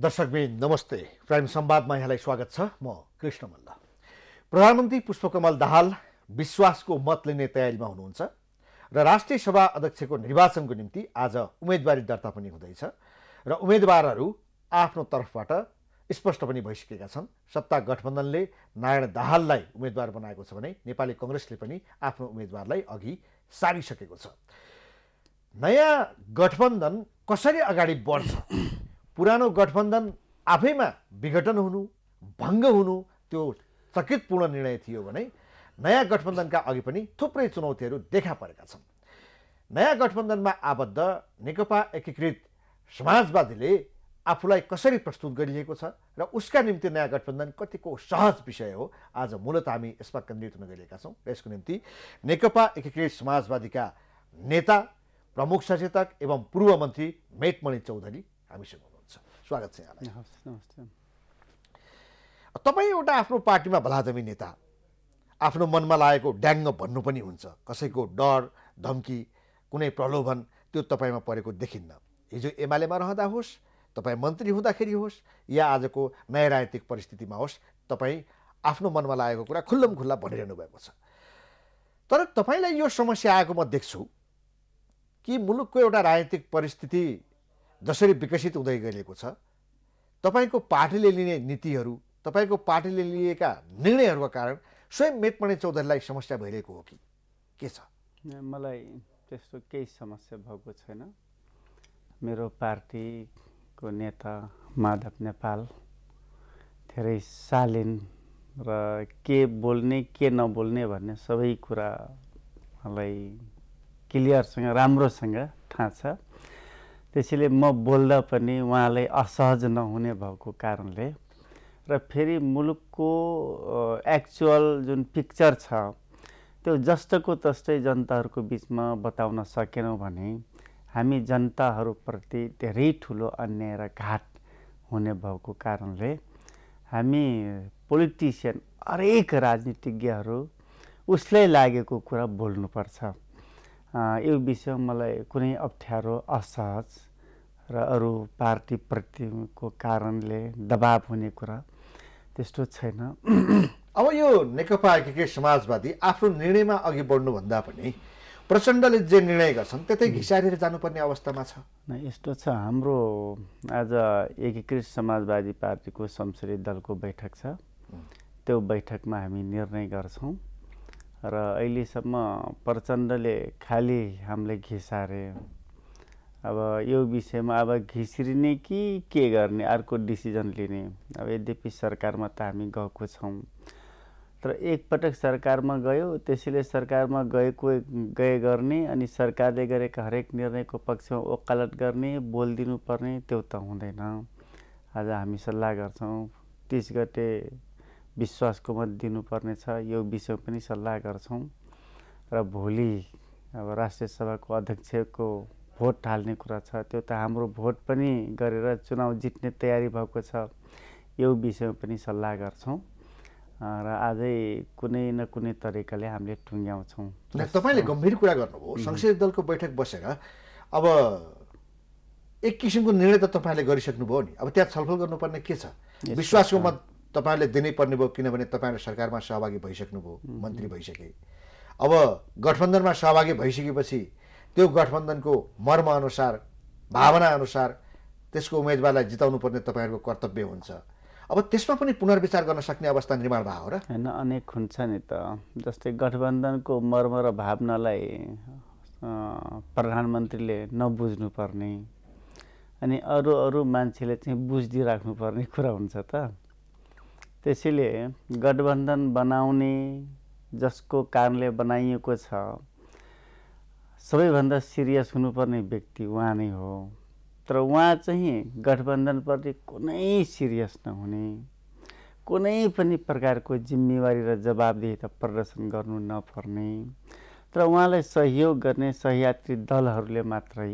दर्शकबिन नमस्ते प्राइम संवादमा यहाँलाई स्वागत छ म कृष्ण मल्ल प्रधानमन्त्री पुष्पकमल दाहाल विश्वासको मत लिने तयारीमा हुनुहुन्छ र राष्ट्रिय सभा अध्यक्षको निर्वाचनको निम्ति आज उम्मेदवारी दर्ता पनि हुँदैछ र उम्मेदवारहरू आफ्नो तर्फबाट स्पष्ट पनि भइसकेका छन् सत्ता गठबन्धनले नारायण दाहाललाई उम्मेद्वार बनाएको छ भने नेपाली कङ्ग्रेसले पनि आफ्नो उम्मेद्वारलाई अघि सारिसकेको छ नयाँ गठबन्धन कसरी अगाडि बढ्छ पुरानो गठबन्धन आफैमा विघटन हुनु भङ्ग हुनु त्यो चकितपूर्ण निर्णय थियो भने नयाँ गठबन्धनका अघि पनि थुप्रै चुनौतीहरू देखा परेका छन् नयाँ गठबन्धनमा आबद्ध नेकपा एकीकृत समाजवादीले आफूलाई कसरी प्रस्तुत गरिएको छ र उसका निम्ति नयाँ गठबन्धन कतिको सहज विषय हो आज मूलत हामी यसमा केन्द्रित हुन गइरहेका छौँ र यसको निम्ति नेकपा एकीकृत समाजवादीका नेता प्रमुख सचेतक एवं पूर्व मन्त्री मेटमणि चौधरी हामीसँग हुनुहुन्छ स्वागत छ यहाँलाई तपाईँ एउटा आफ्नो पार्टीमा भलादमी नेता आफ्नो मनमा लागेको ड्याङ्ग भन्नु पनि हुन्छ कसैको डर धम्की कुनै प्रलोभन त्यो तपाईँमा परेको देखिन्न हिजो एमालेमा रहँदा होस् तपाईँ मन्त्री हुँदाखेरि होस् या आजको नयाँ राजनीतिक परिस्थितिमा होस् तपाईँ आफ्नो मनमा लागेको कुरा खुल्लम खुल्ला भनिरहनु भएको छ तर तपाईँलाई यो समस्या आएको म देख्छु कि मुलुकको एउटा राजनीतिक परिस्थिति जसरी विकसित हुँदै गइरहेको छ तपाईँको पार्टीले लिने नीतिहरू तपाईँको पार्टीले लिएका निर्णयहरूको कारण स्वयं मेटमणि चौधरीलाई समस्या भइरहेको हो कि के छ मलाई त्यस्तो केही समस्या भएको छैन मेरो पार्टी को नेता माधव नेपाल धेरै शालीन र के बोल्ने के नबोल्ने भन्ने सबै कुरा मलाई क्लियरसँग राम्रोसँग थाहा छ त्यसैले म बोल्दा पनि उहाँलाई असहज नहुने भएको कारणले र फेरि मुलुकको एक्चुअल जुन पिक्चर छ त्यो जस्तोको तस्तै जनताहरूको बिचमा बताउन सकेनौँ भने हामी जनताहरूप्रति धेरै ठुलो अन्याय र घात हुने भएको कारणले हामी पोलिटिसियन हरेक राजनीतिज्ञहरू उसलाई लागेको कुरा बोल्नुपर्छ यो विषय मलाई कुनै अप्ठ्यारो असहज र अरू पार्टीप्रतिको कारणले दबाब हुने कुरा त्यस्तो छैन अब यो नेकपा एकीकृत समाजवादी आफ्नो निर्णयमा अघि बढ्नुभन्दा पनि प्रचण्डले जे निर्णय गर्छन् त्यतै घिसारेर जानुपर्ने अवस्थामा छ यस्तो छ हाम्रो आज एकीकृत समाजवादी पार्टीको संसदीय दलको बैठक छ त्यो बैठकमा हामी निर्णय गर्छौँ र अहिलेसम्म प्रचण्डले खालि हामीले घिसारे अब यो विषयमा अब घिस्रिने कि के गर्ने अर्को डिसिजन लिने अब यद्यपि सरकारमा त हामी गएको छौँ तर एकपटक सरकारमा गयो त्यसैले सरकारमा गएको गए गर्ने अनि सरकारले गरेका हरेक निर्णयको पक्षमा ओकालत गर्ने पर्ने त्यो त हुँदैन आज हामी सल्लाह गर्छौँ तिस गते विश्वासको मत दिनुपर्नेछ यो विषय पनि सल्लाह गर्छौँ र भोलि अब राष्ट्रिय सभाको अध्यक्षको भोट हाल्ने कुरा छ त्यो त हाम्रो भोट पनि गरेर चुनाव जित्ने तयारी भएको छ यो विषयमा पनि सल्लाह गर्छौँ र आजै कुनै न कुनै तरिकाले हामीले टुङ्ग्याउँछौँ तपाईँले गम्भीर कुरा गर्नुभयो संसदीय दलको बैठक बसेर अब एक किसिमको निर्णय त तपाईँले गरिसक्नुभयो नि अब त्यहाँ छलफल गर्नुपर्ने के छ विश्वासको मत तपाईँले पर्ने भयो किनभने तपाईँहरू सरकारमा सहभागी भइसक्नुभयो मन्त्री भइसके अब गठबन्धनमा सहभागी भइसकेपछि त्यो गठबन्धनको मर्मअनुसार भावनाअनुसार त्यसको उम्मेदवारलाई जिताउनु पर्ने तपाईँहरूको कर्तव्य हुन्छ अब त्यसमा पनि पुनर्विचार गर्न सक्ने अवस्था निर्माण भएको र होइन अनेक हुन्छ नि त जस्तै गठबन्धनको मर्म र भावनालाई प्रधानमन्त्रीले नबुझ्नुपर्ने अनि अरू अरू मान्छेले चाहिँ बुझिदिइराख्नुपर्ने कुरा हुन्छ त त्यसैले गठबन्धन बनाउने जसको कारणले बनाइएको छ सबैभन्दा सिरियस हुनुपर्ने व्यक्ति उहाँ नै हो तर उहाँ चाहिँ गठबन्धनप्रति कुनै सिरियस नहुने कुनै पनि प्रकारको जिम्मेवारी र जवाबदेही त प्रदर्शन गर्नु नपर्ने तर उहाँलाई सहयोग गर्ने सहयात्री दलहरूले मात्रै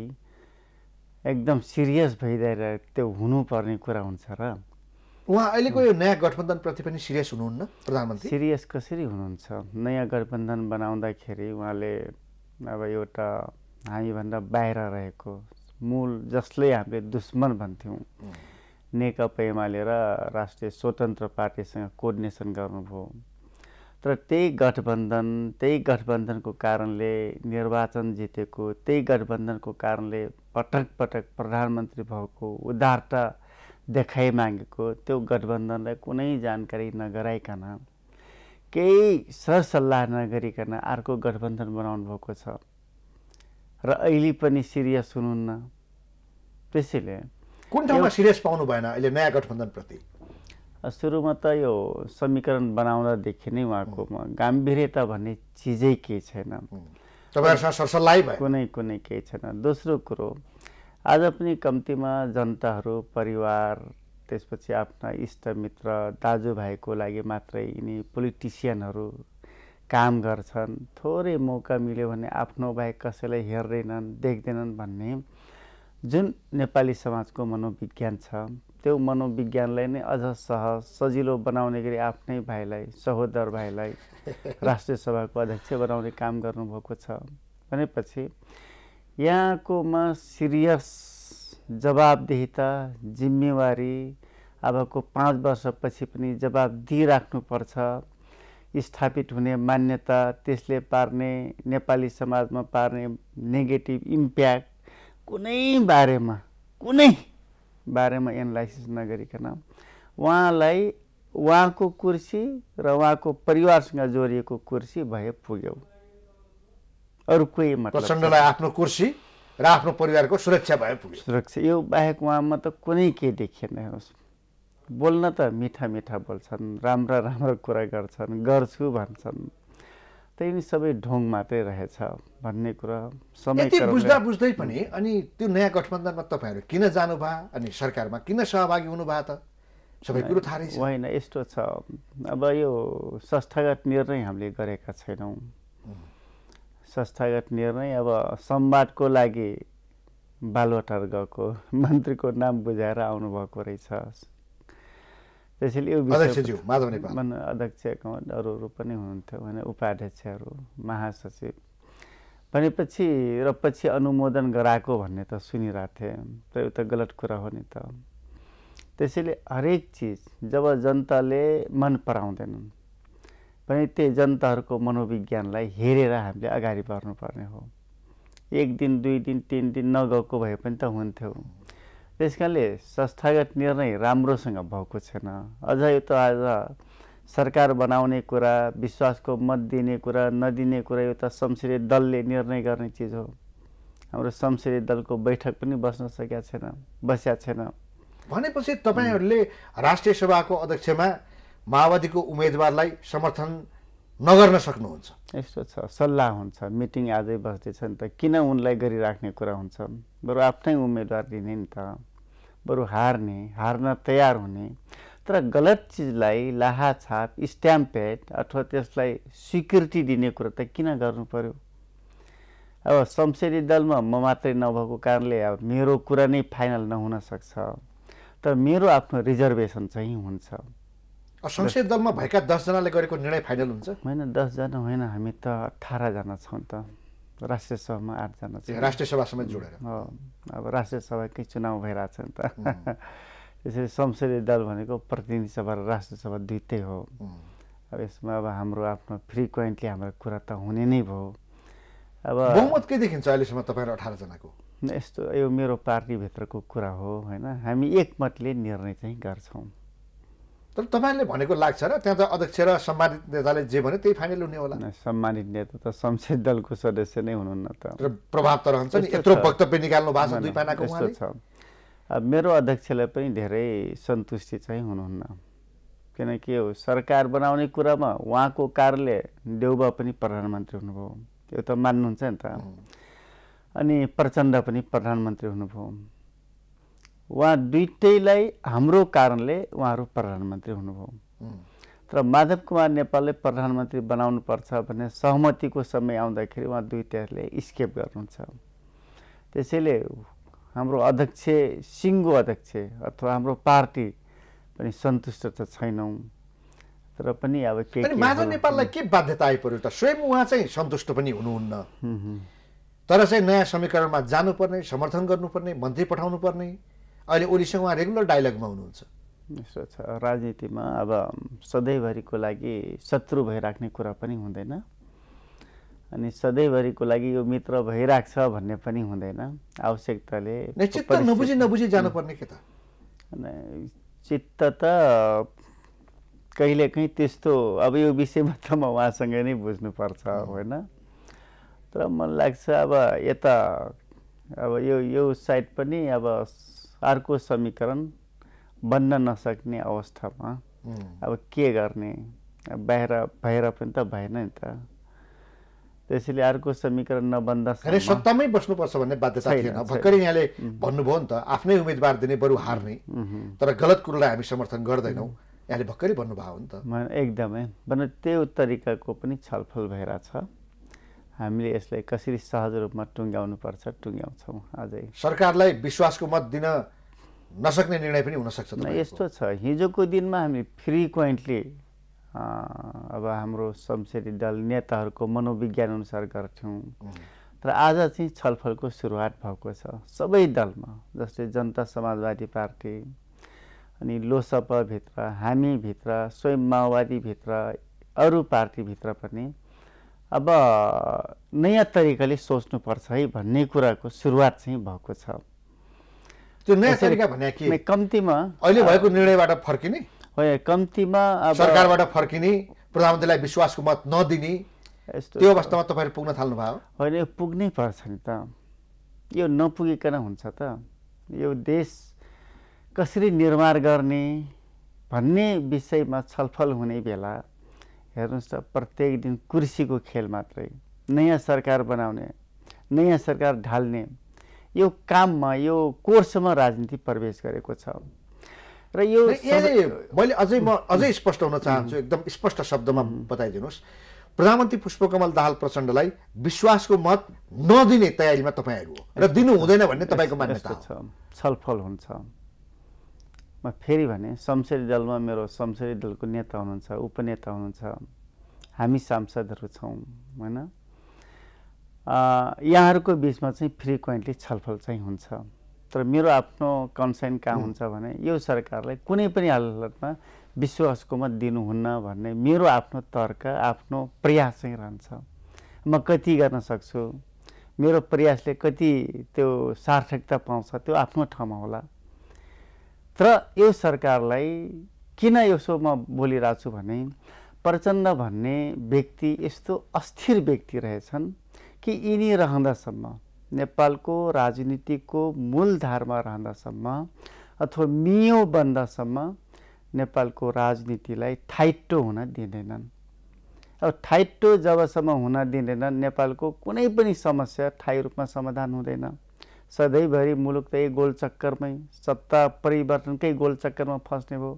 एकदम सिरियस भइरहेर त्यो हुनुपर्ने कुरा हुन्छ र उहाँ अहिलेको यो नयाँ गठबन्धनप्रति पनि सिरियस हुनुहुन्न प्रधानमन्त्री सिरियस कसरी हुनुहुन्छ नयाँ गठबन्धन बनाउँदाखेरि उहाँले अब एउटा हामीभन्दा बाहिर रहेको मूल जसले हामीले दुश्मन भन्थ्यौँ नेकपा एमाले र राष्ट्रिय स्वतन्त्र पार्टीसँग कोर्डिनेसन गर्नुभयो तर त्यही गठबन्धन त्यही गठबन्धनको कारणले निर्वाचन जितेको त्यही गठबन्धनको कारणले पटक पटक प्रधानमन्त्री भएको उदारता देखाइ मागेको त्यो गठबन्धनलाई कुनै जानकारी नगराइकन केही सरसल्लाह नगरिकन अर्को गठबन्धन बनाउनु भएको छ र अहिले पनि सिरियस हुनुहुन्न त्यसैले कुन ठाउँमा सिरियस पाउनु भएन अहिले नयाँ गठबन्धनप्रति सुरुमा त यो समीकरण बनाउँदादेखि नै उहाँको गाम्भीर्यता भन्ने चिजै केही छैन कुनै कुनै केही छैन दोस्रो कुरो आज पनि कम्तीमा जनताहरू परिवार त्यसपछि आफ्ना इष्टमित्र दाजुभाइको लागि मात्रै यिनी पोलिटिसियनहरू काम गर्छन् थोरै मौका मिल्यो भने आफ्नो बाहेक कसैलाई हेर्दैनन् देख्दैनन् भन्ने जुन नेपाली समाजको मनोविज्ञान छ त्यो मनोविज्ञानलाई नै अझ सहज सजिलो बनाउने गरी आफ्नै भाइलाई सहोदर भाइलाई राष्ट्रिय सभाको अध्यक्ष बनाउने काम गर्नुभएको छ भनेपछि यहाँकोमा सिरियस जवाबदेहिता जिम्मेवारी अबको पाँच वर्षपछि पनि जवाब दिइराख्नुपर्छ स्थापित हुने मान्यता त्यसले पार्ने नेपाली समाजमा पार्ने नेगेटिभ इम्प्याक्ट कुनै बारेमा कुनै बारेमा एनालाइसिस नगरिकन उहाँलाई उहाँको कुर्सी र उहाँको परिवारसँग जोडिएको कुर्सी भए पुग्यो अरू कोही प्रचण्डलाई आफ्नो कुर्सी र आफ्नो परिवारको सुरक्षा भए पुग्यो सुरक्षा यो बाहेक उहाँमा त कुनै केही देखिएन होस् बोल्न त मिठा मिठा बोल्छन् राम्रा राम्रा कुरा गर्छन् गर्छु भन्छन् त्यही नै सबै ढोङ मात्रै रहेछ भन्ने कुरा समय बुझ्दा बुझ्दै पनि अनि त्यो नयाँ गठबन्धनमा तपाईँहरू किन जानुभयो अनि सरकारमा किन सहभागी हुनुभयो त सबै कुरो थाहा रहेछ होइन यस्तो छ अब यो संस्थागत निर्णय हामीले गरेका छैनौँ संस्थागत निर्णय अब संवादको लागि बालवाटार गएको मन्त्रीको नाम बुझाएर आउनुभएको रहेछ त्यसैले यो विषय अध्यक्ष अरूहरू पनि हुनुहुन्थ्यो भने उपाध्यक्षहरू महासचिव भनेपछि र पछि अनुमोदन गराएको भन्ने त सुनिरहेको थिएँ त यो त गलत कुरा हो नि त त्यसैले हरेक चिज जब जनताले मन पराउँदैनन् भने त्यही जनताहरूको मनोविज्ञानलाई हेरेर हामीले अगाडि बढ्नुपर्ने हो एक दिन दुई दिन तिन दिन नगएको भए पनि त हुन्थ्यो त्यस कारणले संस्थागत निर्णय राम्रोसँग भएको छैन अझ यो त आज सरकार बनाउने कुरा विश्वासको मत दिने कुरा नदिने कुरा यो त संसदीय दलले निर्णय गर्ने चिज हो हाम्रो संसदीय दलको बैठक पनि बस्न सकेका छैन बसेका छैन भनेपछि तपाईँहरूले राष्ट्रिय सभाको अध्यक्षमा माओवादीको उम्मेदवारलाई समर्थन नगर्न सक्नुहुन्छ यस्तो छ सल्लाह हुन्छ मिटिङ आजै बस्दैछ नि त किन उनलाई गरिराख्ने कुरा हुन्छ बरु आफ्नै उम्मेदवार दिने नि त बरु हार्ने हार्न तयार हुने तर गलत चिजलाई लाहाछाप स्ट्याम्पेड अथवा त्यसलाई स्वीकृति दिने कुरो त किन गर्नु पर्यो अब संसदीय दलमा म मात्रै नभएको कारणले अब मेरो कुरा नै फाइनल नहुनसक्छ तर मेरो आफ्नो रिजर्भेसन चाहिँ हुन्छ संसदीय दलमा भएका दसजनाले गरेको निर्णय फाइनल हुन्छ होइन दसजना होइन हामी त अठारजना छौँ त राष्ट्रिय सभामा आठजना चाहिँ राष्ट्रिय सभासम्म जोडेर अब राष्ट्रिय सभाकै चुनाव भइरहेछ नि त त्यसरी संसदीय दल भनेको प्रतिनिधि सभा र राष्ट्रिय सभा दुइटै हो अब यसमा अब हाम्रो आफ्नो फ्रिक्वेन्टली हाम्रो कुरा त हुने नै भयो अब बहुमत के देखिन्छ अहिलेसम्म तपाईँ अठारजनाको यस्तो यो मेरो पार्टीभित्रको कुरा हो होइन हामी एकमतले निर्णय चाहिँ गर्छौँ तर तपाईँले भनेको लाग्छ र त्यहाँ त अध्यक्ष र सम्मानित नेताले जे भन्यो त्यही फाइनल हुने होला सम्मानित नेता त संसदीय दलको सदस्य नै हुनुहुन्न त प्रभाव त रहन्छ नि यत्रो वक्तव्य निकाल्नु भएको छ दुई पानाको छ मेरो अध्यक्षलाई पनि धेरै सन्तुष्टि चाहिँ हुनुहुन्न किनकि हो सरकार बनाउने कुरामा उहाँको कारले देउबा पनि प्रधानमन्त्री हुनुभयो त्यो त मान्नुहुन्छ नि त अनि प्रचण्ड पनि प्रधानमन्त्री हुनुभयो उहाँ दुइटैलाई हाम्रो कारणले उहाँहरू प्रधानमन्त्री हुनुभयो तर माधव कुमार नेपालले प्रधानमन्त्री पर्छ भने सहमतिको समय आउँदाखेरि उहाँ दुइटैहरूले स्केप गर्नुहुन्छ त्यसैले हाम्रो अध्यक्ष सिङ्गो अध्यक्ष अथवा हाम्रो पार्टी पनि सन्तुष्ट त छैनौँ तर पनि अब के माधव नेपाललाई के बाध्यता आइपऱ्यो त स्वयं उहाँ चाहिँ सन्तुष्ट पनि हुनुहुन्न तर चाहिँ नयाँ समीकरणमा जानुपर्ने समर्थन गर्नुपर्ने मन्त्री पठाउनु पर्ने अहिले ओलीसँग उहाँ रेगुलर डायलगमा हुनुहुन्छ राजनीतिमा अब सधैँभरिको लागि शत्रु भइराख्ने कुरा पनि हुँदैन अनि सधैँभरिको लागि यो मित्र भइरहेको छ भन्ने पनि हुँदैन आवश्यकताले नबुझी नबुझी जानुपर्ने के त चित्त त कहिलेकाहीँ त्यस्तो अब यो विषयमा त म उहाँसँग नै बुझ्नुपर्छ होइन तर मलाई लाग्छ अब यता अब यो यो साइड पनि अब अर्को समीकरण बन्न नसक्ने अवस्थामा अब के गर्ने बाहिर बाहिर पनि त भएन नि त त्यसैले अर्को समीकरण नबन्दा सत्तामै बस्नुपर्छ भन्ने बाध्यता थिएन यहाँले भन्नुभयो नि त आफ्नै उम्मेदवार दिने बरु हार्ने तर गलत कुरोलाई हामी समर्थन गर्दैनौँ यहाँले भर्खरै भन्नुभयो नि त एकदमै भने त्यो तरिकाको पनि छलफल भइरहेछ हामीले यसलाई कसरी सहज रूपमा पर्छ टुङ्ग्याउँछौँ अझै सरकारलाई विश्वासको मत दिन नसक्ने निर्णय पनि हुनसक्छ यस्तो छ हिजोको दिनमा हामी फ्रिक्वेन्टली अब हाम्रो संसदीय दल नेताहरूको मनोविज्ञान अनुसार गर्थ्यौँ तर आज चाहिँ छलफलको सुरुवात भएको छ सबै दलमा जस्तै जनता समाजवादी पार्टी अनि लोसपाभित्र हामीभित्र स्वयं माओवादीभित्र अरू पार्टीभित्र पनि अब नयाँ तरिकाले सोच्नुपर्छ है भन्ने कुराको सुरुवात चाहिँ भएको छ त्यो नयाँ तरिका भने के कम्तीमा अहिले भएको निर्णयबाट फर्किने होइन कम्तीमा सरकारबाट फर्किने प्रधानमन्त्रीलाई विश्वासको मत नदिने त्यो अवस्थामा तपाईँहरू पुग्न थाल्नुभयो होइन यो पुग्नै पर्छ नि त यो नपुगिकन हुन्छ त यो देश कसरी निर्माण गर्ने भन्ने विषयमा छलफल हुने बेला हेर्नुहोस् त प्रत्येक दिन कुर्सीको खेल मात्रै नयाँ सरकार बनाउने नयाँ सरकार ढाल्ने यो काममा यो कोर्समा राजनीति प्रवेश गरेको छ र यो मैले अझै म अझै स्पष्ट हुन चाहन्छु एकदम स्पष्ट शब्दमा बताइदिनुहोस् प्रधानमन्त्री पुष्पकमल दाहाल प्रचण्डलाई विश्वासको मत नदिने तयारीमा तपाईँहरू हो र दिनु हुँदैन भन्ने तपाईँको मान्यता छ छलफल हुन्छ म फेरि भने शमशेरी दलमा मेरो शमशेरी दलको नेता हुनुहुन्छ उपनेता हुनुहुन्छ हामी सांसदहरू छौँ होइन यहाँहरूको बिचमा चाहिँ फ्रिक्वेन्टली छलफल चाहिँ हुन्छ तर मेरो आफ्नो कन्सर्न कहाँ हुन्छ भने यो सरकारलाई कुनै पनि हालतमा विश्वासको मत दिनुहुन्न भन्ने मेरो आफ्नो तर्क आफ्नो प्रयास चाहिँ रहन्छ म कति गर्न सक्छु मेरो प्रयासले कति त्यो सार्थकता पाउँछ त्यो आफ्नो ठाउँमा होला तर यो सरकारलाई किन यसो म बोलिरहेको छु भने प्रचण्ड भन्ने व्यक्ति यस्तो अस्थिर व्यक्ति रहेछन् कि यिनी रहँदासम्म नेपालको राजनीतिको मूलधारमा रहँदासम्म अथवा मियो बन्दासम्म नेपालको राजनीतिलाई थाइटो हुन दिँदैनन् अब थाइटो जबसम्म हुन दिँदैनन् नेपालको कुनै पनि समस्या थायी रूपमा समाधान हुँदैन सधैँभरि मुलुक त्यही गोलचक्करमै सत्ता परिवर्तनकै गोलचक्करमा फस्ने भयो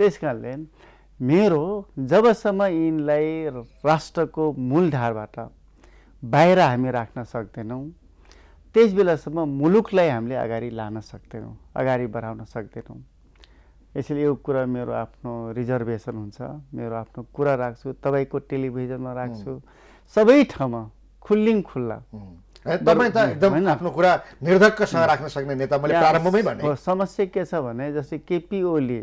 त्यस कारणले मेरो जबसम्म यिनलाई राष्ट्रको मूलधारबाट बाहिर हामी राख्न सक्दैनौँ त्यस बेलासम्म मुलुकलाई हामीले अगाडि लान सक्दैनौँ अगाडि बढाउन सक्दैनौँ यसैले यो कुरा मेरो आफ्नो रिजर्भेसन हुन्छ मेरो आफ्नो कुरा राख्छु तपाईँको टेलिभिजनमा राख्छु सबै ठाउँमा खुल्लिङ खुल्ला तपाईँ त एकदम आफ्नो कुरा निर्धक्कसँग राख्न सक्ने नेता मैले प्रारम्भमै भने समस्या के छ भने जस्तै केपी ओली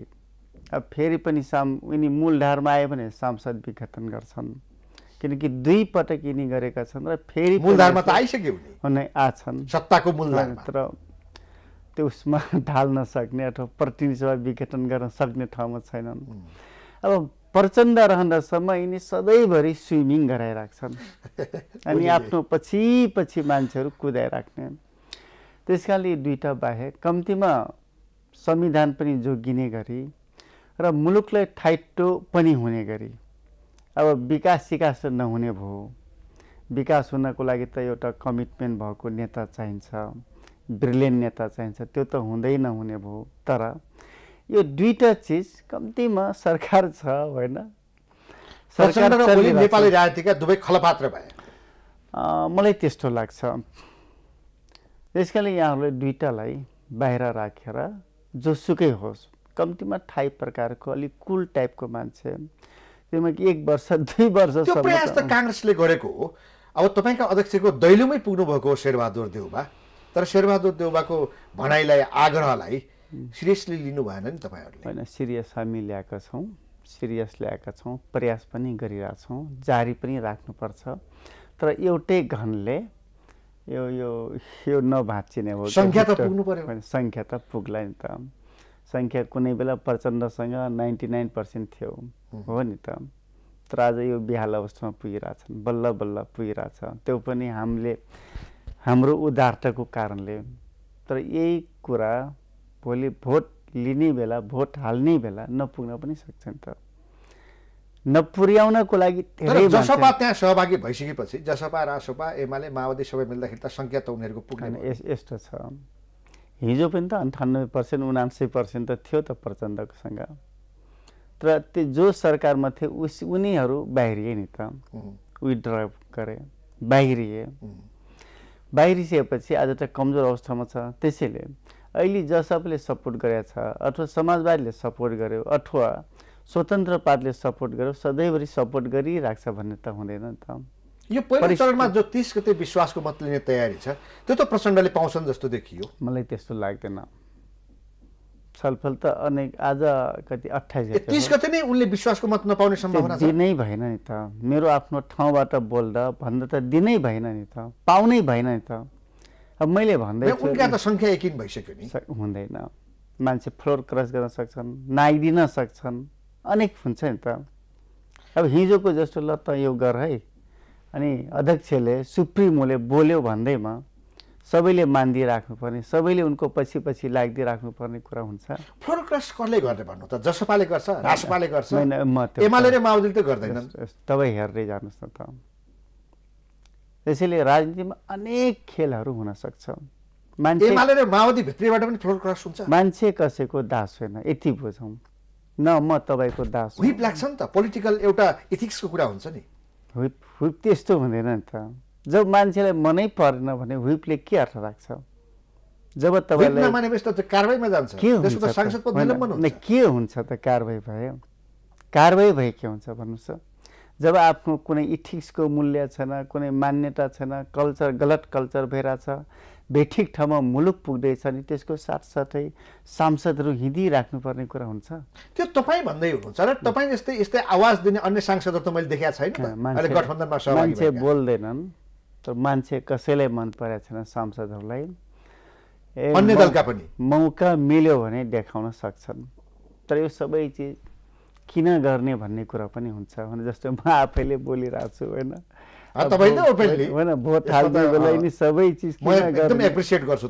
अब फेरि पनि साम यिनी मूलधारमा आयो भने सांसद विघटन गर्छन् किनकि दुई पटक यिनी गरेका छन् र फेरि मूलधारमा त आइसक्यो भने आछन् सत्ताको मूलधार तर त्यो उसमा ढाल्न सक्ने अथवा प्रतिनिधि सभा विघटन गर्न सक्ने ठाउँमा छैनन् अब प्रचण्ड रहँदासम्म यिनी सधैँभरि स्विमिङ गराइराख्छन् अनि आफ्नो पछि पछि मान्छेहरू कुदाइराख्ने त्यस कारणले यी दुईवटा बाहेक कम्तीमा संविधान पनि जोगिने गरी र मुलुकलाई ठाइटो पनि हुने गरी अब विकास सिकास नहुने भयो विकास हुनको लागि त एउटा कमिटमेन्ट भएको नेता चाहिन्छ ब्रिलियन्ट नेता चाहिन्छ त्यो त हुँदै नहुने भयो तर यो दुईवटा चिज कम्तीमा सरकार छ होइन नेपाली राजनीतिका दुवै खलपात्र भए मलाई त्यस्तो लाग्छ त्यस कारणले यहाँहरूले दुइटालाई बाहिर राखेर रा, जोसुकै होस् कम्तीमा थाई प्रकारको अलिक कुल टाइपको मान्छे कि एक वर्ष दुई वर्ष प्रयास त काङ्ग्रेसले गरेको हो अब तपाईँका अध्यक्षको दैलोमै पुग्नुभएको हो शेरबहादुर देउबा तर शेरबहादुर देउबाको भनाइलाई आग्रहलाई सिरियसली लिनु भएन नि तपाईँहरूले होइन सिरियस हामी ल्याएका छौँ सिरियस ल्याएका छौँ प्रयास पनि गरिरहेछौँ जारी पनि राख्नुपर्छ तर एउटै घनले यो यो यो नभाँचिने हो सङ्ख्या त पुग्नु पऱ्यो सङ्ख्या त पुग्ला नि त सङ्ख्या कुनै बेला प्रचण्डसँग नाइन्टी नाइन पर्सेन्ट थियो हो नि त तर आज यो बिहाल अवस्थामा पुगिरहेछन् बल्ल बल्ल पुगिरहेछ त्यो पनि हामीले हाम्रो उदारताको कारणले तर यही कुरा भोलि भोट लिने बेला भोट हाल्ने बेला नपुग्न पनि सक्छन् त नपुर्याउनको लागि जसपा त्यहाँ सहभागी भइसकेपछि जसपा रासोपा एमाले माओवादी सबै मिल्दाखेरि त सङ्ख्या त उनीहरूको पुग्ने यस्तो छ हिजो पनि त अन्ठानब्बे पर्सेन्ट उनान्सय पर्सेन्ट त थियो त प्रचण्डकोसँग तर त्यो जो सरकारमा थियो उस उनीहरू बाहिरिए नि त विड्र गरे बाहिरिए बाहिरिसकेपछि आज त कमजोर अवस्थामा छ त्यसैले अहिले जसपले सपोर्ट गरेछ अथवा समाजवादीले सपोर्ट गर्यो अथवा स्वतन्त्र पार्टीले सपोर्ट गर्यो सधैँभरि सपोर्ट गरिराख्छ भन्ने त हुँदैन त यो पहिलो चरणमा जो तिस गते विश्वासको मत लिने तयारी छ त्यो त प्रचण्डले पाउँछन् जस्तो देखियो मलाई त्यस्तो लाग्दैन छलफल त अनेक आज कति अठाइस तिस गते नै उनले विश्वासको मत नपाउने सम्भावना दिनै भएन नि त मेरो आफ्नो ठाउँबाट बोल्दा भन्दा त दिनै भएन नि त पाउनै भएन नि त अब मैले भन्दै उनका त सङ्ख्या एकिन भइसक्यो नि हुँदैन मान्छे फ्लोर क्रस गर्न सक्छन् नाइदिन सक्छन् अनेक हुन्छ नि त अब हिजोको जस्तो ल त यो गर है अनि अध्यक्षले सुप्रिमोले बोल्यो भन्दैमा सबैले मानिदिइराख्नुपर्ने सबैले उनको पछि पछि लागिदिइराख्नुपर्ने कुरा हुन्छ फ्लोर क्रस कसले गर्ने भन्नु त जसपाले गर्छ राष्ट्रपाले गर्छ तपाईँ हेर्दै जानुहोस् न त त्यसैले राजनीतिमा अनेक खेलहरू हुनसक्छ मान्छे माओवादी भित्रीबाट पनि फ्लोर हुन्छ मान्छे कसैको दास होइन यति बुझौँ न म तपाईँको दास हुप लाग्छ नि त पोलिटिकल एउटा इथिक्सको कुरा हुन्छ नि हुप हुप त्यस्तो हुँदैन नि त जब मान्छेलाई मनै परेन भने हुपले के अर्थ राख्छ जब तपाईँलाई के हुन्छ त कारवाही भयो कारवाही भए के हुन्छ भन्नुहोस् त जब आफ्नो कुनै इथिक्सको मूल्य छैन कुनै मान्यता छैन कल्चर गलत कल्चर छ बेठिक ठाउँमा मुलुक पुग्दैछ नि त्यसको साथसाथै सांसदहरू हिँडिराख्नुपर्ने कुरा हुन्छ त्यो तपाईँ भन्दै हुनुहुन्छ र तपाईँ जस्तै यस्तै आवाज दिने अन्य सांसदहरू त मैले देखाएको छैन मान्छे बोल्दैनन् तर मान्छे कसैलाई मन परेको छैन सांसदहरूलाई अन्य दलका पनि मौका मिल्यो भने देखाउन सक्छन् तर यो सबै चिज किन गर्ने भन्ने कुरा पनि हुन्छ भने जस्तो म आफैले बोलिरहेको छु होइन होइन भोट बेला नि सबै चिज एप्रिसिएट गर्छु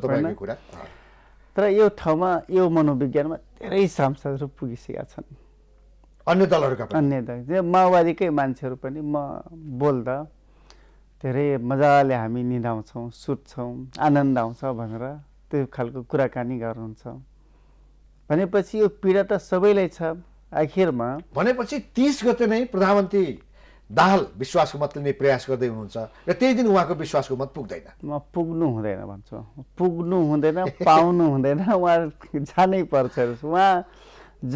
तर यो ठाउँमा यो मनोविज्ञानमा धेरै सांसदहरू पुगिसकेका छन् अन्य दलहरूका अन्य दल माओवादीकै मान्छेहरू पनि म बोल्दा धेरै मजाले हामी निधाउँछौँ सुत्छौँ आनन्द आउँछ भनेर त्यो खालको कुराकानी गर्नुहुन्छ भनेपछि यो पीडा त सबैलाई छ आखिरमा भनेपछि तिस गते नै प्रधानमन्त्री दाहाल विश्वासको मत लिने प्रयास गर्दै हुनुहुन्छ र त्यही दिन उहाँको विश्वासको मत पुग्दैन पुग्नु हुँदैन भन्छु पुग्नु हुँदैन पाउनु हुँदैन उहाँ जानै पर्छ उहाँ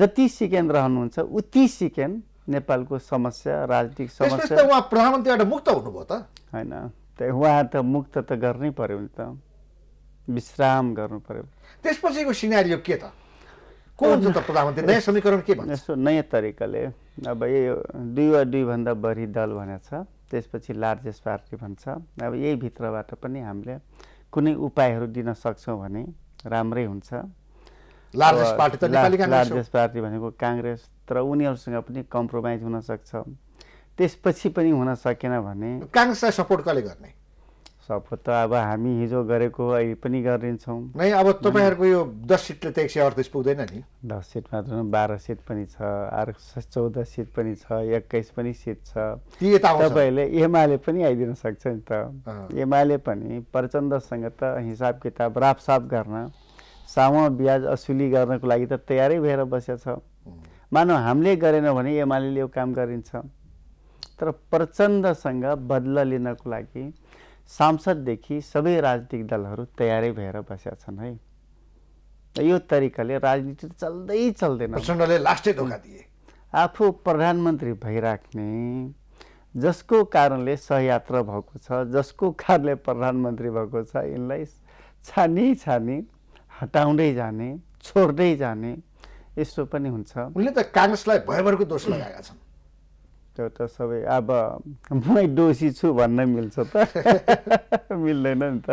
जति सिकेन रहनुहुन्छ उति सिकेन नेपालको समस्या राजनीतिक समस्या उहाँ प्रधानमन्त्रीबाट मुक्त हुनुभयो त होइन उहाँ त मुक्त त गर्नै पर्यो नि त विश्राम गर्नु पर्यो त्यसपछिको सिनारी के त यसो हुन्छ त प्रधानमन्त्री नयाँ समीकरण के भन्छ नयाँ तरिकाले अब यही दुई वा दुईभन्दा बढी दल भनेको छ त्यसपछि लार्जेस्ट पार्टी भन्छ अब यही भित्रबाट पनि हामीले कुनै उपायहरू दिन सक्छौँ भने राम्रै हुन्छ लार्जेस्ट पार्टी त लार्जेस्ट पार्टी भनेको काङ्ग्रेस तर उनीहरूसँग पनि कम्प्रोमाइज हुनसक्छ त्यसपछि पनि हुन सकेन भने काङ्ग्रेसलाई सपोर्ट कसले गर्ने सपोर्ट त अब हामी हिजो गरेको अहिले पनि गरिन्छौँ नै अब तपाईँहरूको यो दस सिटले त एक सय अडतिस पुग्दैन नि दस सिट मात्र बाह्र सिट पनि छ अर्को चौध सिट पनि छ एक्काइस पनि सिट छ तपाईँहरूले एमाले पनि आइदिन सक्छ नि त एमाले पनि प्रचण्डसँग त हिसाब किताब रापसाप गर्न सामु ब्याज असुली गर्नको लागि त तयारै भएर बसेको छ मानव हामीले गरेनौँ भने एमाले यो काम गरिन्छ तर प्रचण्डसँग बदला लिनको लागि सांसददेखि सबै राजनीतिक दलहरू तयारै भएर बसेका छन् है यो तरिकाले राजनीति चल्दै चल्दैन प्रचण्डले लास्टै धोका दिए आफू प्रधानमन्त्री भइराख्ने जसको कारणले सहयात्रा भएको छ जसको कारणले प्रधानमन्त्री भएको छ यिनलाई छानी छानी हटाउँदै जाने छोड्दै जाने यस्तो पनि हुन्छ उनले त काङ्ग्रेसलाई भयभरको दोष लगाएका छन् त्यो त सबै अब मै दोषी छु भन्न मिल्छ त मिल्दैन नि त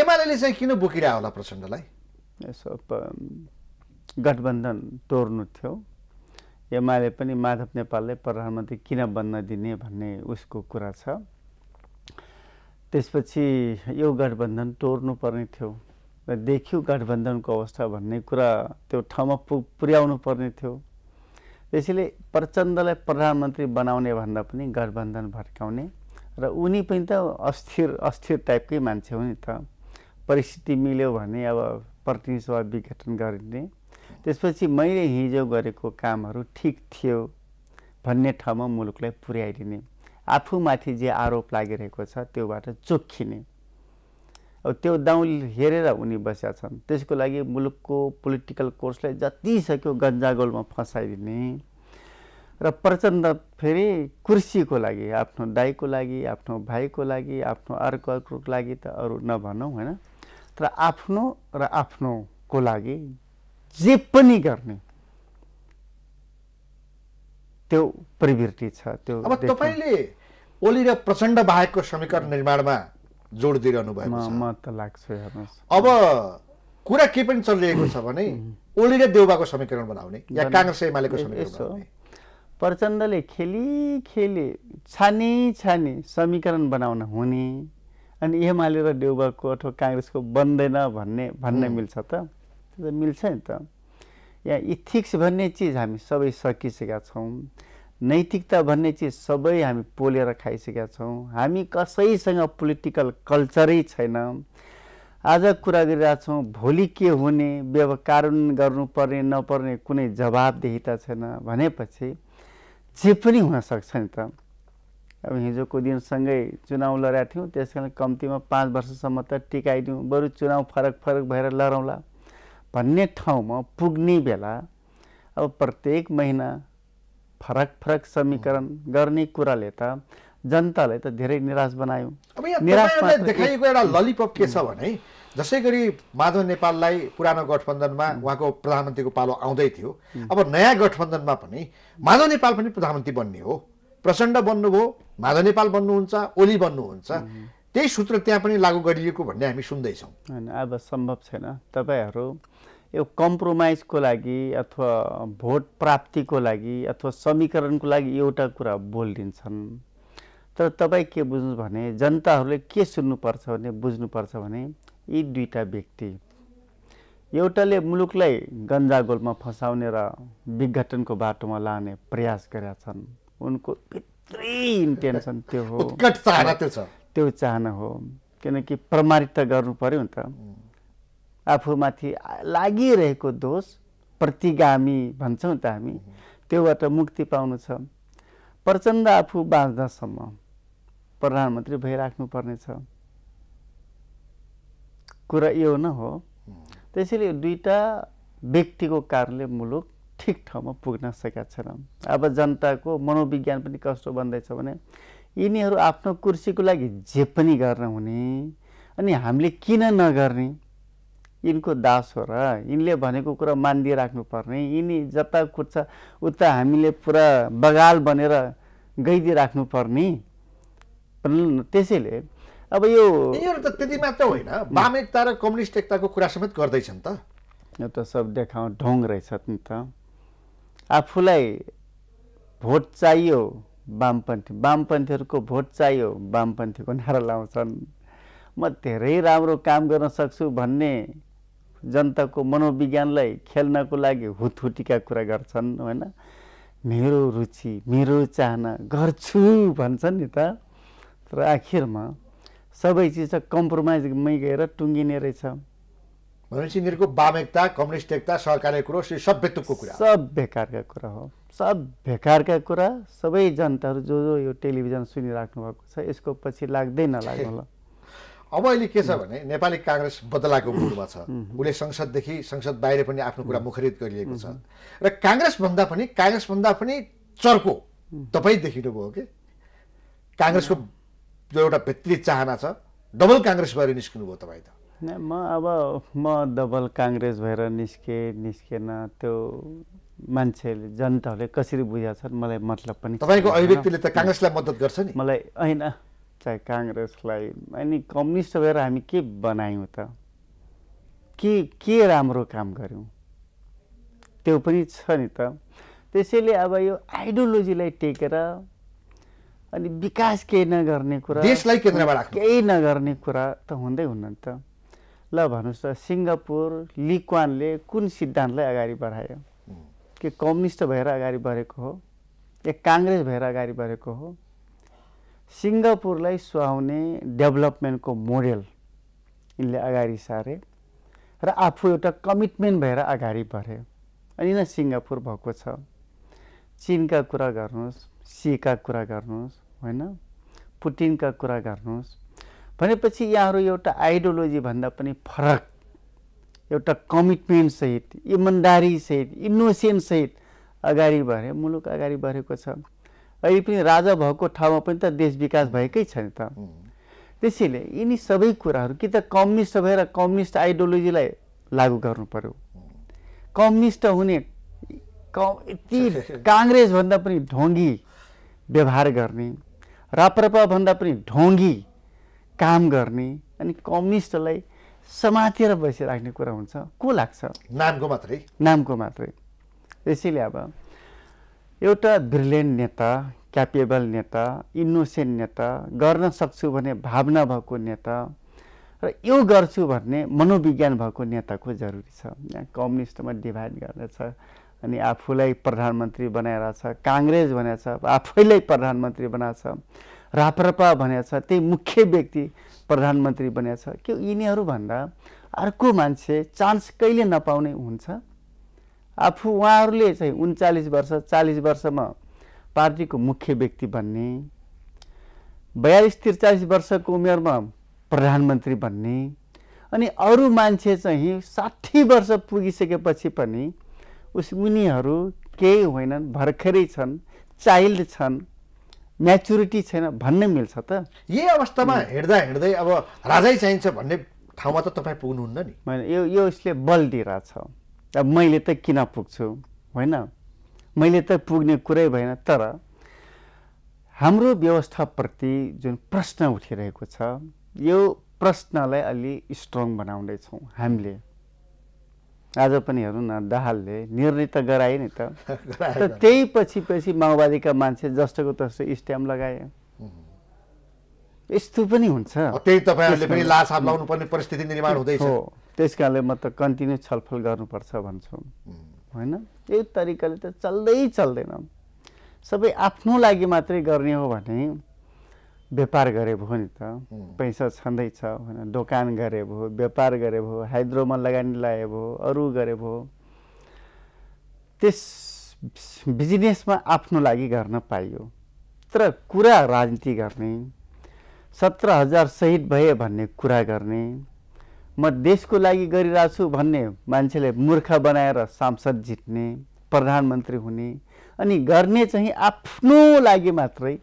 एमाले चाहिँ किन बोकिरह होला प्रचण्डलाई यसो गठबन्धन तोड्नु थियो एमाले पनि माधव नेपालले प्रधानमन्त्री किन बन्न दिने भन्ने उसको कुरा छ त्यसपछि यो गठबन्धन पर्ने थियो र देखियो गठबन्धनको अवस्था भन्ने कुरा त्यो ठाउँमा पु पुर्याउनु पर्ने थियो त्यसैले प्रचण्डलाई प्रधानमन्त्री बनाउने भन्दा पनि गठबन्धन भट्काउने र उनी पनि त अस्थिर अस्थिर टाइपकै मान्छे हो नि त परिस्थिति मिल्यो भने अब प्रतिनिधि सभा विघटन गरिदिने त्यसपछि मैले हिजो गरेको कामहरू ठिक थियो भन्ने ठाउँमा मुलुकलाई पुर्याइदिने आफूमाथि जे आरोप लागिरहेको छ त्योबाट चोखिने अब त्यो दाउँ हेरेर उनी बसेका छन् त्यसको लागि मुलुकको पोलिटिकल कोर्सलाई जति सक्यो गन्जागोलमा फसाइदिने र प्रचण्ड फेरि कुर्सीको लागि आफ्नो दाईको लागि आफ्नो भाइको लागि आफ्नो अर्को अर्को लागि त अरू नभनौँ होइन तर आफ्नो र आफ्नोको लागि जे पनि गर्ने त्यो प्रवृत्ति छ त्यो अब तपाईँले ओली र प्रचण्ड बाहेकको समीकरण निर्माणमा जोड दिइरहनु भएको छ लाग्छ अब कुरा के पनि चलिरहेको छ भने र देउबाको समीकरण बनाउने या काङ्ग्रेस एमालेको समीकरण बनाउने प्रचण्डले खेली खेली छानी छानी समीकरण बनाउन हुने अनि एमाले र देउबाको अथवा काङ्ग्रेसको बन्दैन भन्ने भन्ने मिल्छ त मिल्छ नि त यहाँ इथिक्स भन्ने चिज हामी सबै सकिसकेका छौँ नैतिकता भन्ने चिज सबै हामी पोलेर खाइसकेका छौँ हामी कसैसँग पोलिटिकल कल्चरै छैन आज कुरा गरिरहेको छौँ भोलि के हुने व्यव गर्नुपर्ने नपर्ने कुनै जवाबदेहिता छैन भनेपछि जे पनि हुनसक्छ नि त अब हिजोको दिनसँगै चुनाउ लडेका थियौँ त्यस कारण कम्तीमा पाँच वर्षसम्म त टिकाइदिउँ बरु चुनाउ फरक फरक भएर लडाउँला भन्ने ठाउँमा पुग्ने बेला अब प्रत्येक महिना फरक फरक समीकरण गर्ने कुराले त जनतालाई त धेरै निराश बनायो देखाइएको एउटा ललिपप के छ भने जसै गरी माधव नेपाललाई पुरानो गठबन्धनमा उहाँको प्रधानमन्त्रीको पालो आउँदै थियो अब नयाँ गठबन्धनमा पनि माधव नेपाल पनि प्रधानमन्त्री बन्ने हो प्रचण्ड बन्नुभयो माधव नेपाल बन्नुहुन्छ ओली बन्नुहुन्छ त्यही सूत्र त्यहाँ पनि लागू गरिएको भन्ने हामी सुन्दैछौँ होइन अब सम्भव छैन तपाईँहरू यो कम्प्रोमाइजको लागि अथवा भोट प्राप्तिको लागि अथवा समीकरणको लागि एउटा कुरा बोलिदिन्छन् तर तपाईँ के बुझ्नु भने जनताहरूले के सुन्नुपर्छ भने बुझ्नुपर्छ भने यी दुईवटा व्यक्ति एउटाले मुलुकलाई गन्जागोलमा फसाउने र विघटनको बाटोमा लाने प्रयास गरेका छन् उनको भित्री इन्टेन्सन त्यो हो त्यो चाहना हो किनकि प्रमाणित त गर्नु पऱ्यो नि त आफूमाथि लागिरहेको दोष प्रतिगामी भन्छौँ त हामी त्योबाट मुक्ति पाउनु छ प्रचण्ड आफू बाँच्दासम्म प्रधानमन्त्री भइराख्नु भइराख्नुपर्नेछ कुरा यो न हो त्यसैले दुईवटा व्यक्तिको कारणले मुलुक ठिक ठाउँमा पुग्न सकेका छैनन् अब जनताको मनोविज्ञान पनि कस्तो बन्दैछ भने यिनीहरू आफ्नो कुर्सीको लागि जे पनि गर्न हुने अनि हामीले किन नगर्ने यिनको दास हो र यिनले भनेको कुरा मानिदिइराख्नुपर्ने यिनी जता कुद्छ उता हामीले पुरा बगाल बनेर गइदिइराख्नुपर्ने त्यसैले अब यो त त्यति मात्र होइन वाम एकता र कम्युनिस्ट एकताको कुरा समेत गर्दैछन् त यो त सब देखाउ ढोङ रहेछ नि त आफूलाई भोट चाहियो वामपन्थी वामपन्थीहरूको भोट चाहियो वामपन्थीको नारा लाउँछन् म धेरै राम्रो काम गर्न सक्छु भन्ने जनताको मनोविज्ञानलाई खेल्नको लागि हुतहुटीका कुरा गर्छन् होइन मेरो रुचि मेरो चाहना गर्छु भन्छन् नि त तर आखिरमा सबै चिज कम्प्रोमाइजमै गएर टुङ्गिने रहेछ भनेपछि मेरो बाम एकता कम्युनिस्ट एकता सरकारले कुरो सभ्यत्वको कुरा सब बेकारका कुरा हो सब बेकारका कुरा सबै जनताहरू जो जो यो टेलिभिजन सुनिराख्नु भएको छ यसको पछि लाग्दै नलाग्नु होला अब अहिले के छ भने नेपाली काङ्ग्रेस बदलाएको मुडमा छ उसले संसददेखि संसद बाहिर पनि आफ्नो कुरा मुखरित गरिएको छ र काङ्ग्रेसभन्दा पनि काङ्ग्रेसभन्दा पनि चर्को तपाईँ देखिनुभयो कि काङ्ग्रेसको जो एउटा भित्री चाहना छ डबल काङ्ग्रेस भएर निस्किनुभयो तपाईँ त म अब म डबल काङ्ग्रेस भएर निस्केँ निस्केन त्यो मान्छेले जनताहरूले कसरी बुझाएको छन् मलाई मतलब पनि तपाईँको अभिव्यक्तिले त काङ्ग्रेसलाई मद्दत गर्छ नि मलाई होइन चाहे काङ्ग्रेसलाई अनि कम्युनिस्ट भएर हामी के बनायौँ त के के राम्रो काम गऱ्यौँ त्यो पनि छ नि त त्यसैले अब यो आइडियोलोजीलाई टेकेर अनि विकास केही नगर्ने कुरा देशलाई केन्द्रमा केही नगर्ने कुरा त हुँदै हुन्न नि त ल भन्नुहोस् त सिङ्गापुर लिक्वानले कुन सिद्धान्तलाई अगाडि बढायो के कम्युनिस्ट भएर अगाडि बढेको हो या काङ्ग्रेस भएर अगाडि बढेको हो सिङ्गापुरलाई सुहाउने डेभलपमेन्टको मोडेल यिनले अगाडि सारे र आफू एउटा कमिटमेन्ट भएर अगाडि बढे अनि न सिङ्गापुर भएको छ चिनका कुरा गर्नुहोस् सीका कुरा गर्नुहोस् होइन पुटिनका कुरा गर्नुहोस् भनेपछि यहाँहरू एउटा आइडियोलोजीभन्दा पनि फरक एउटा कमिटमेन्टसहित इमान्दारीसहित इनोसेन्टसहित अगाडि बढे मुलुक अगाडि बढेको छ अहिले पनि राजा भएको ठाउँमा पनि त देश विकास भएकै छ नि त त्यसैले यिनी सबै कुराहरू कि त कम्युनिस्ट भएर कम्युनिस्ट आइडियोलोजीलाई लागू गर्नु पर्यो कम्युनिस्ट हुने यति काङ्ग्रेसभन्दा पनि ढोङ्गी व्यवहार गर्ने राप्रपाभन्दा पनि ढोङ्गी काम गर्ने अनि कम्युनिस्टलाई समातेर बसिराख्ने कुरा हुन्छ को लाग्छ नामको मात्रै नामको मात्रै त्यसैले अब एउटा ब्रिलियन्ट नेता क्यापेबल नेता इनोसेन्ट नेता गर्न सक्छु भन्ने भावना भएको नेता र यो गर्छु भन्ने मनोविज्ञान भएको नेताको जरुरी छ यहाँ कम्युनिस्टमा डिभाइड गर्नेछ अनि आफूलाई प्रधानमन्त्री बनाएर छ काङ्ग्रेस छ आफैलाई प्रधानमन्त्री बनाएछ राप्रपा भनेछ त्यही मुख्य व्यक्ति प्रधानमन्त्री बनेछ के यिनीहरूभन्दा अर्को मान्छे चान्स कहिले नपाउने हुन्छ आफू उहाँहरूले चाहिँ उन्चालिस वर्ष चालिस वर्षमा पार्टीको मुख्य व्यक्ति बन्ने बयालिस त्रिचालिस वर्षको उमेरमा प्रधानमन्त्री बन्ने अनि अरू मान्छे चाहिँ साठी वर्ष पुगिसकेपछि पनि उस उनीहरू केही होइनन् भर्खरै छन् चाइल्ड छन् म्याचुरिटी छैन भन्ने मिल्छ त यही अवस्थामा हिँड्दा हिँड्दै अब राजै चाहिन्छ भन्ने ठाउँमा त तपाईँ पुग्नुहुन्न नि यो यो यसले बल दिइरहेछ अब मैले त किन पुग्छु होइन मैले त पुग्ने कुरै भएन तर हाम्रो व्यवस्थाप्रति जुन प्रश्न उठिरहेको छ यो प्रश्नलाई अलि स्ट्रङ बनाउँदैछौँ हामीले आज पनि हेरौँ न दाहालले निर्णय त गराए नि त त्यही पछि पछि माओवादीका मान्छे जस्तोको तस्तो स्ट्याम्प लगाए यस्तो पनि हुन्छ त्यही तपाईँहरूले पनि लास हात लाउनु पर्ने परिस्थिति निर्माण हुँदैछ त्यस कारणले म त कन्टिन्यू छलफल गर्नुपर्छ भन्छु होइन त्यो तरिकाले त चल्दै चल्दैन सबै आफ्नो लागि मात्रै गर्ने हो भने व्यापार गरे भयो नि त पैसा छँदैछ होइन दोकान गरे भयो व्यापार गरे भयो हाइड्रोमा लगानी लगाए भयो अरू गरे भयो त्यस बिजनेसमा आफ्नो लागि गर्न पाइयो तर कुरा राजनीति गर्ने सत्र हजार सहिद भए भन्ने कुरा गर्ने म देशको लागि गरिरहेको छु भन्ने मान्छेले मूर्ख बनाएर सांसद जित्ने प्रधानमन्त्री हुने अनि गर्ने चाहिँ आफ्नो लागि मात्रै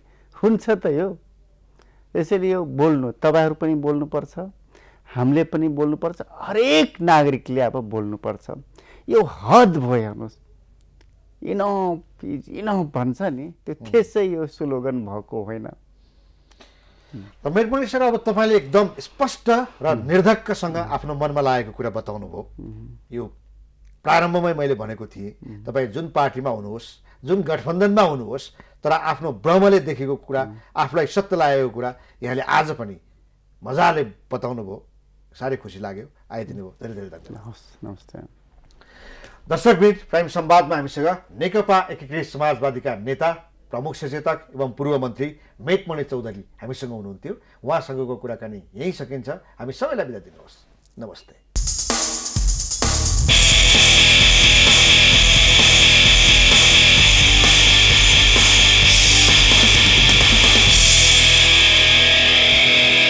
हुन्छ त यो यसैले यो बोल्नु तपाईँहरू पनि बोल्नुपर्छ हामीले पनि बोल्नुपर्छ हरेक नागरिकले अब बोल्नुपर्छ यो हद भयो हेर्नुहोस् इनफ इज भन्छ नि त्यो त्यसै यो स्लोगन भएको होइन र मैले सर अब तपाईँले एकदम स्पष्ट र निर्धक्कसँग आफ्नो मनमा लागेको कुरा बताउनु भयो यो प्रारम्भमै मैले भनेको थिएँ तपाईँ जुन पार्टीमा हुनुहोस् जुन गठबन्धनमा हुनुहोस् तर आफ्नो भ्रमले देखेको कुरा आफूलाई सत्य लागेको कुरा यहाँले आज पनि मजाले बताउनु भयो साह्रै खुसी लाग्यो आइदिनु भयो धेरै धेरै धन्यवाद हस् नमस्ते दर्शकबिट प्राइम संवादमा हामीसँग नेकपा एकीकृत समाजवादीका नेता प्रमुख सचेतक एवं पूर्व मन्त्री मेटमणि चौधरी हामीसँग हुनुहुन्थ्यो उहाँसँगको कुराकानी यहीँ सकिन्छ हामी सबैलाई बिदा दिनुहोस् नमस्ते